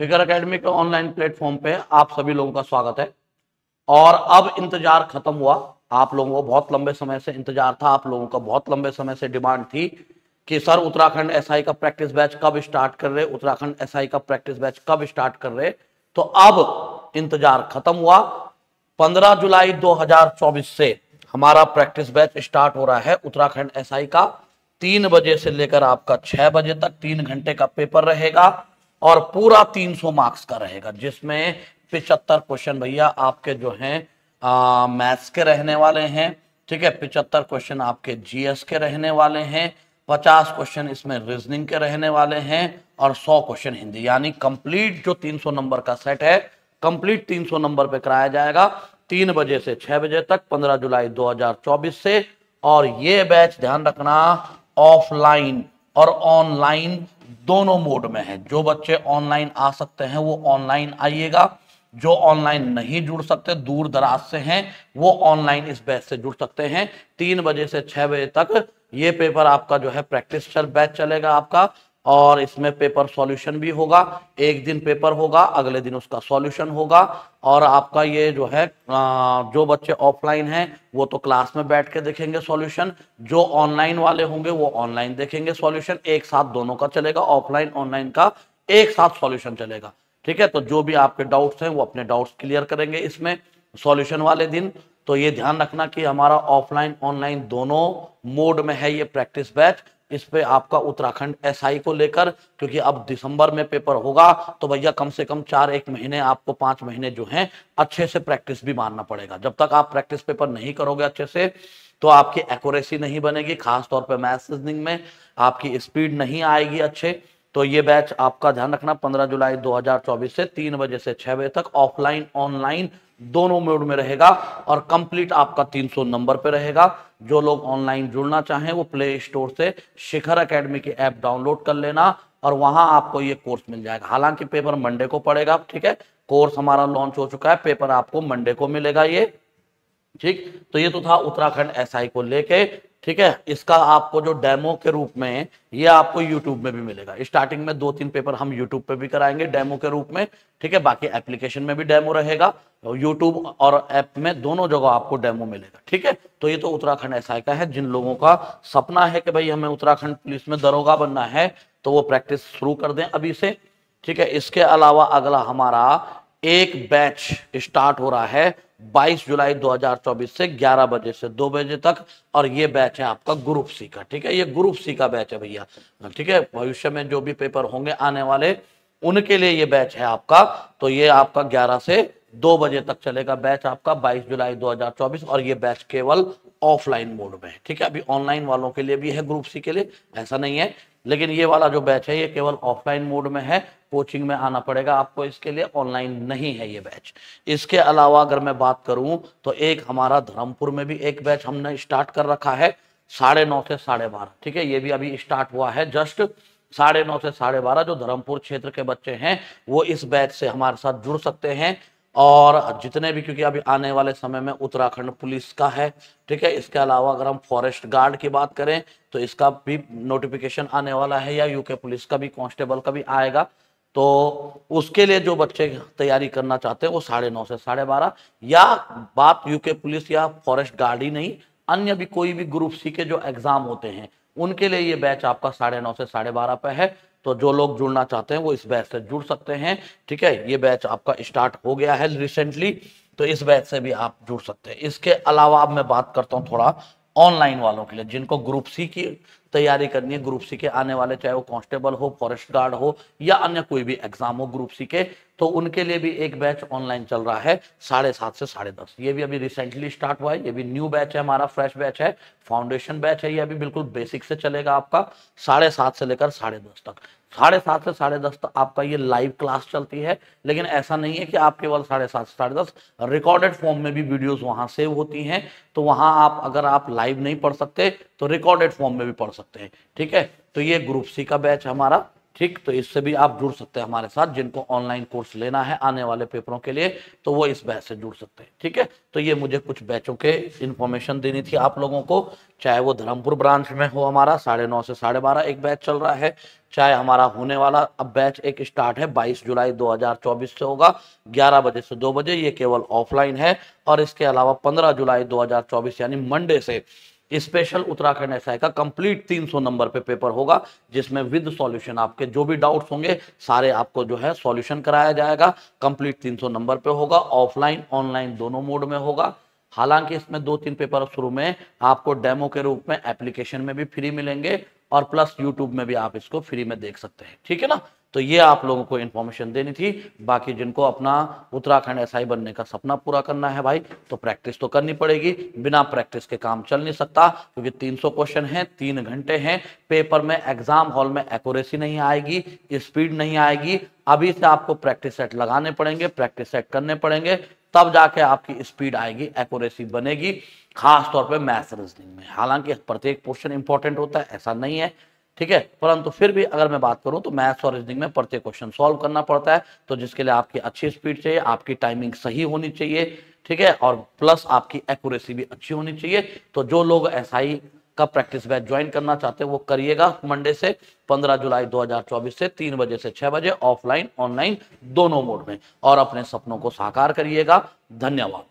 figure academy के online platform पे आप सभी लोगों का स्वागत है और अब इंतजार खत्म हुआ आप लोगों को बहुत लंबे समय से इंतजार था आप लोगों का बहुत लंबे समय से डिमांड थी कि सर उत्तराखंड एसआई का प्रैक्टिस बैच कब स्टार्ट कर रहे उत्तराखंड एसआई का प्रैक्टिस बैच कब स्टार्ट कर रहे तो अब इंतजार खत्म हुआ 15 जुलाई 2024 से हमारा प्रैक्टिस बैच स्टार्ट हो रहा है उत्तराखंड एसआई का तीन बजे से लेकर आपका छह बजे तक तीन घंटे का पेपर रहेगा और पूरा 300 मार्क्स का रहेगा जिसमें पिचहत्तर क्वेश्चन भैया आपके जो हैं मैथ्स के रहने वाले हैं ठीक है पिचहत्तर क्वेश्चन आपके जीएस के रहने वाले हैं पचास क्वेश्चन इसमें रीजनिंग के रहने वाले हैं और सौ क्वेश्चन हिंदी यानी कंप्लीट जो सौ नंबर का सेट है कंप्लीट सौ नंबर पे कराया जाएगा तीन बजे से छह बजे तक पंद्रह जुलाई चौबीस से और ये बैच ध्यान रखना ऑफलाइन और ऑनलाइन दोनों मोड में है जो बच्चे ऑनलाइन आ सकते हैं वो ऑनलाइन आइएगा जो ऑनलाइन नहीं जुड़ सकते दूर दराज से हैं वो ऑनलाइन इस बैच से जुड़ सकते हैं तीन बजे से छह बजे तक ये पेपर आपका जो है प्रैक्टिस बैच चलेगा आपका और इसमें पेपर सॉल्यूशन भी होगा एक दिन पेपर होगा अगले दिन उसका सॉल्यूशन होगा और आपका ये जो है जो बच्चे ऑफलाइन हैं वो तो क्लास में बैठ के देखेंगे सॉल्यूशन जो ऑनलाइन वाले होंगे वो ऑनलाइन देखेंगे सॉल्यूशन एक साथ दोनों का चलेगा ऑफलाइन ऑनलाइन का एक साथ सॉल्यूशन चलेगा ठीक है तो जो भी आपके डाउट्स हैं वो अपने डाउट्स क्लियर करेंगे इसमें सॉल्यूशन वाले दिन तो ये ध्यान रखना कि हमारा ऑफलाइन ऑनलाइन दोनों मोड में है ये प्रैक्टिस बैच इस पे आपका उत्तराखंड एसआई को लेकर क्योंकि अब दिसंबर में पेपर होगा तो भैया कम से कम चार एक महीने आपको पांच महीने जो हैं अच्छे से प्रैक्टिस भी मानना पड़ेगा जब तक आप प्रैक्टिस पेपर नहीं करोगे अच्छे से तो आपकी एक्यूरेसी नहीं बनेगी खासतौर पर मैथ रीजनिंग में आपकी स्पीड नहीं आएगी अच्छे तो ये बैच आपका ध्यान रखना 15 जुलाई 2024 से 3 बजे से 6 बजे तक ऑफलाइन ऑनलाइन दोनों मोड में रहेगा और कंप्लीट आपका 300 नंबर पे रहेगा जो लोग ऑनलाइन जुड़ना चाहें वो प्ले स्टोर से शिखर एकेडमी की ऐप डाउनलोड कर लेना और वहां आपको ये कोर्स मिल जाएगा हालांकि पेपर मंडे को पड़ेगा ठीक है कोर्स हमारा लॉन्च हो चुका है पेपर आपको मंडे को मिलेगा ये ठीक तो ये तो था उत्तराखंड एसआई को लेके ठीक है इसका आपको जो डेमो के रूप में ये आपको यूट्यूब में भी मिलेगा स्टार्टिंग में दो तीन पेपर हम यूट्यूब पे भी कराएंगे डेमो के रूप में ठीक है बाकी एप्लीकेशन में भी डेमो रहेगा यूट्यूब और ऐप में दोनों जगह आपको डेमो मिलेगा ठीक है तो ये तो उत्तराखंड ऐसा का है जिन लोगों का सपना है कि भाई हमें उत्तराखंड पुलिस में दरोगा बनना है तो वो प्रैक्टिस शुरू कर दें अभी से ठीक है इसके अलावा अगला हमारा एक बैच स्टार्ट हो रहा है 22 जुलाई 2024 से 11 बजे से 2 बजे तक और ये बैच है आपका ग्रुप सी का ठीक है ये ग्रुप सी का बैच है भैया ठीक है भविष्य में जो भी पेपर होंगे आने वाले उनके लिए ये बैच है आपका तो ये आपका 11 से 2 बजे तक चलेगा बैच आपका 22 जुलाई 2024 और ये बैच केवल ऑफलाइन मोड में है ठीक है अभी ऑनलाइन वालों के लिए भी है ग्रुप सी के लिए ऐसा नहीं है लेकिन ये वाला जो बैच है ये केवल ऑफलाइन मोड में है कोचिंग में आना पड़ेगा आपको इसके लिए ऑनलाइन नहीं है ये बैच इसके अलावा अगर मैं बात करूं तो एक हमारा धर्मपुर में भी एक बैच हमने स्टार्ट कर रखा है साढ़े नौ से साढ़े बारह ठीक है ये भी अभी स्टार्ट हुआ है जस्ट साढ़े नौ से साढ़े बारह जो धर्मपुर क्षेत्र के बच्चे हैं वो इस बैच से हमारे साथ जुड़ सकते हैं और जितने भी क्योंकि अभी आने वाले समय में उत्तराखंड पुलिस का है ठीक है इसके अलावा अगर हम फॉरेस्ट गार्ड की बात करें तो इसका भी नोटिफिकेशन आने वाला है या यूके पुलिस का भी कांस्टेबल का भी आएगा तो उसके लिए जो बच्चे तैयारी करना चाहते हैं वो साढ़े नौ से साढ़े बारह या बात यूके पुलिस या फॉरेस्ट गार्ड ही नहीं अन्य भी कोई भी ग्रुप सी के जो एग्जाम होते हैं उनके लिए ये बैच आपका साढ़े नौ से साढ़े बारह पे है तो जो लोग जुड़ना चाहते हैं वो इस बैच से जुड़ सकते हैं ठीक है ये बैच आपका स्टार्ट हो गया है रिसेंटली तो इस बैच से भी आप जुड़ सकते हैं इसके अलावा अब मैं बात करता हूँ थोड़ा ऑनलाइन वालों के लिए जिनको ग्रुप सी की तैयारी करनी है ग्रुप सी के आने वाले चाहे वो कांस्टेबल हो फॉरेस्ट गार्ड हो या अन्य कोई भी एग्जाम हो ग्रुप सी के तो उनके लिए भी एक बैच ऑनलाइन चल रहा है साढ़े सात से साढ़े दस ये भी अभी रिसेंटली स्टार्ट हुआ है ये भी न्यू बैच है हमारा फ्रेश बैच है फाउंडेशन बैच है ये अभी बिल्कुल बेसिक से चलेगा आपका साढ़े सात से लेकर साढ़े दस तक साढ़े सात से साढ़े दस तक तो आपका ये लाइव क्लास चलती है लेकिन ऐसा नहीं है कि आप केवल साढ़े सात से साढ़े दस रिकॉर्डेड फॉर्म में भी वीडियोस वहां सेव होती हैं तो वहां आप अगर आप लाइव नहीं पढ़ सकते तो रिकॉर्डेड फॉर्म में भी पढ़ सकते हैं ठीक है तो ये ग्रुप सी का बैच हमारा ठीक तो इससे भी आप जुड़ सकते हैं हमारे साथ जिनको ऑनलाइन कोर्स लेना है आने वाले पेपरों के लिए तो वो इस बैच से जुड़ सकते हैं ठीक है तो ये मुझे कुछ बैचों के इन्फॉर्मेशन देनी थी आप लोगों को चाहे वो धर्मपुर ब्रांच में हो हमारा साढ़े नौ से साढ़े बारह एक बैच चल रहा है चाहे हमारा होने वाला अब बैच एक स्टार्ट है बाईस जुलाई दो से होगा ग्यारह बजे से दो बजे ये केवल ऑफलाइन है और इसके अलावा पंद्रह जुलाई दो यानी मंडे से स्पेशल उत्तराखंड एस का कंप्लीट 300 नंबर पे पेपर होगा जिसमें विद सॉल्यूशन आपके जो भी डाउट्स होंगे सारे आपको जो है सॉल्यूशन कराया जाएगा कंप्लीट 300 नंबर पे होगा ऑफलाइन ऑनलाइन दोनों मोड में होगा हालांकि इसमें दो तीन पेपर शुरू में आपको डेमो के रूप में एप्लीकेशन में भी फ्री मिलेंगे और प्लस यूट्यूब में भी आप इसको फ्री में देख सकते हैं ठीक है ना तो ये आप लोगों को इन्फॉर्मेशन देनी थी बाकी जिनको अपना उत्तराखंड एसआई बनने का सपना पूरा करना है भाई तो प्रैक्टिस तो करनी पड़ेगी बिना प्रैक्टिस के काम चल नहीं सकता क्योंकि 300 क्वेश्चन हैं तीन घंटे हैं पेपर में एग्जाम हॉल में एक्यूरेसी नहीं आएगी स्पीड नहीं आएगी अभी से आपको प्रैक्टिस सेट लगाने पड़ेंगे प्रैक्टिस सेट करने पड़ेंगे तब जाके आपकी स्पीड आएगी एक्यूरेसी बनेगी खास तौर पे मैथ रीजनिंग में हालांकि प्रत्येक पोर्शन इंपॉर्टेंट होता है ऐसा नहीं है ठीक है परंतु फिर भी अगर मैं बात करूं तो मैथ्स और रीजनिंग में प्रत्येक क्वेश्चन सॉल्व करना पड़ता है तो जिसके लिए आपकी अच्छी स्पीड चाहिए आपकी टाइमिंग सही होनी चाहिए ठीक है और प्लस आपकी एक्यूरेसी भी अच्छी होनी चाहिए तो जो लोग ऐसा ही का प्रैक्टिस बैच ज्वाइन करना चाहते हैं वो करिएगा मंडे से 15 जुलाई 2024 से 3 बजे से 6 बजे ऑफलाइन ऑनलाइन दोनों मोड में और अपने सपनों को साकार करिएगा धन्यवाद